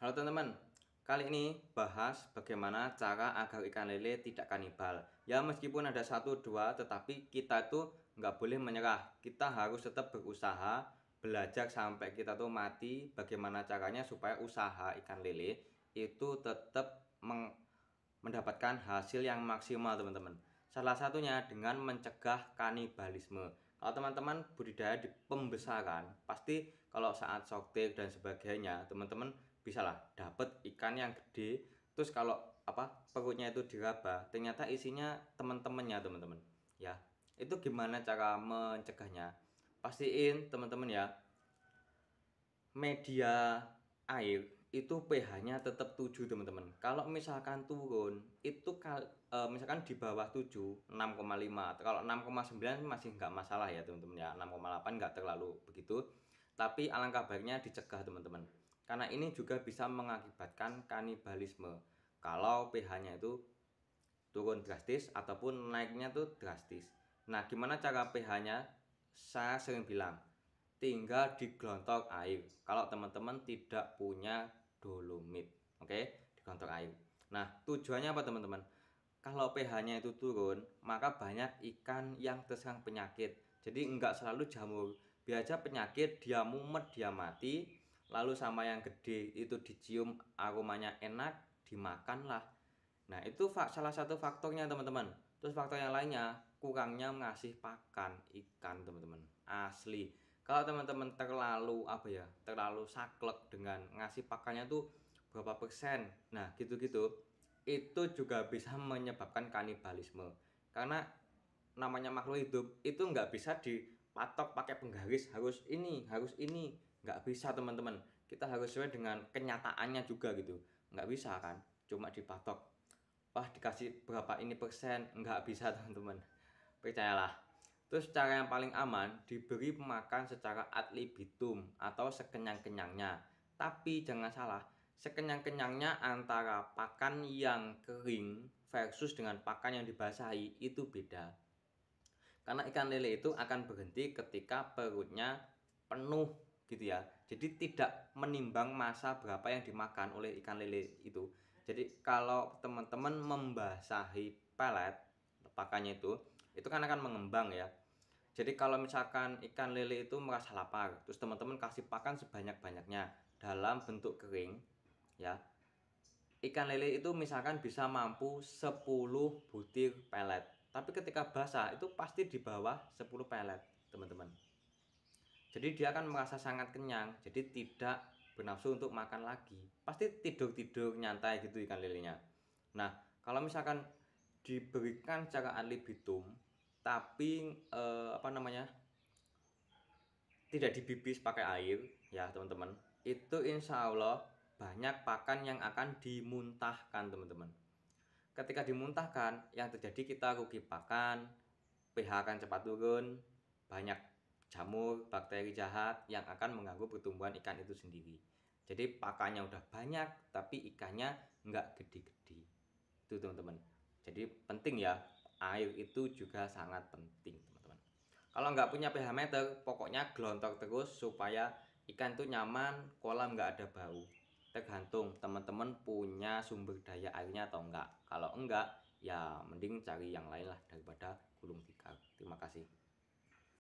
Halo teman-teman, kali ini bahas bagaimana cara agar ikan lele tidak kanibal. Ya meskipun ada satu dua, tetapi kita itu nggak boleh menyerah. Kita harus tetap berusaha, belajar sampai kita tuh mati. Bagaimana caranya supaya usaha ikan lele itu tetap mendapatkan hasil yang maksimal teman-teman. Salah satunya dengan mencegah kanibalisme. Kalau teman-teman budidaya di pembesaran, pasti kalau saat soktik dan sebagainya, teman-teman bisa lah dapat ikan yang gede terus kalau apa perutnya itu diraba ternyata isinya teman-temannya teman-teman ya itu gimana cara mencegahnya pastiin teman-teman ya media air itu pH-nya tetap 7 teman-teman kalau misalkan turun itu kal e, misalkan di bawah 7 6,5 kalau 6,9 masih nggak masalah ya teman-teman ya 6,8 nggak terlalu begitu tapi alangkah baiknya dicegah teman-teman karena ini juga bisa mengakibatkan kanibalisme kalau pH-nya itu turun drastis ataupun naiknya tuh drastis. Nah, gimana cara pH-nya? Saya sering bilang, tinggal digelontor air kalau teman-teman tidak punya dolomit. Oke, okay? digelontor air. Nah, tujuannya apa teman-teman? Kalau pH-nya itu turun, maka banyak ikan yang terserang penyakit. Jadi enggak selalu jamur. Biasa penyakit dia mumet, dia mati, lalu sama yang gede itu dicium aromanya enak dimakanlah nah itu salah satu faktornya teman-teman terus faktor yang lainnya kurangnya ngasih pakan ikan teman-teman asli kalau teman-teman terlalu apa ya terlalu saklek dengan ngasih pakannya tuh berapa persen nah gitu-gitu itu juga bisa menyebabkan kanibalisme karena namanya makhluk hidup itu nggak bisa di patok pakai penggaris harus ini harus ini nggak bisa teman-teman kita harus sesuai dengan kenyataannya juga gitu nggak bisa kan cuma dipatok wah dikasih berapa ini persen nggak bisa teman-teman percayalah terus cara yang paling aman diberi pemakan secara ad libitum atau sekenyang-kenyangnya tapi jangan salah sekenyang-kenyangnya antara pakan yang kering versus dengan pakan yang dibasahi itu beda karena ikan lele itu akan berhenti ketika perutnya penuh gitu ya. Jadi tidak menimbang masa berapa yang dimakan oleh ikan lele itu. Jadi kalau teman-teman membasahi pelet pakannya itu, itu kan akan mengembang ya. Jadi kalau misalkan ikan lele itu merasa lapar, terus teman-teman kasih pakan sebanyak-banyaknya dalam bentuk kering ya. Ikan lele itu misalkan bisa mampu 10 butir pelet tapi ketika basah itu pasti di bawah 10 pelet, teman-teman. Jadi dia akan merasa sangat kenyang, jadi tidak bernafsu untuk makan lagi. Pasti tidur-tidur nyantai gitu ikan lilinya. Nah, kalau misalkan diberikan cara alibitum tapi eh, apa namanya? tidak dibibis pakai air ya, teman-teman. Itu insya Allah banyak pakan yang akan dimuntahkan, teman-teman. Ketika dimuntahkan, yang terjadi kita rugi pakan, pH akan cepat turun, banyak jamur, bakteri jahat yang akan mengganggu pertumbuhan ikan itu sendiri. Jadi pakannya udah banyak, tapi ikannya nggak gede-gede. Itu teman-teman. Jadi penting ya, air itu juga sangat penting teman-teman. Kalau nggak punya pH meter, pokoknya gelontor terus supaya ikan itu nyaman, kolam nggak ada bau tergantung teman-teman punya sumber daya airnya atau enggak kalau enggak ya mending cari yang lain lah daripada gulung tikar terima kasih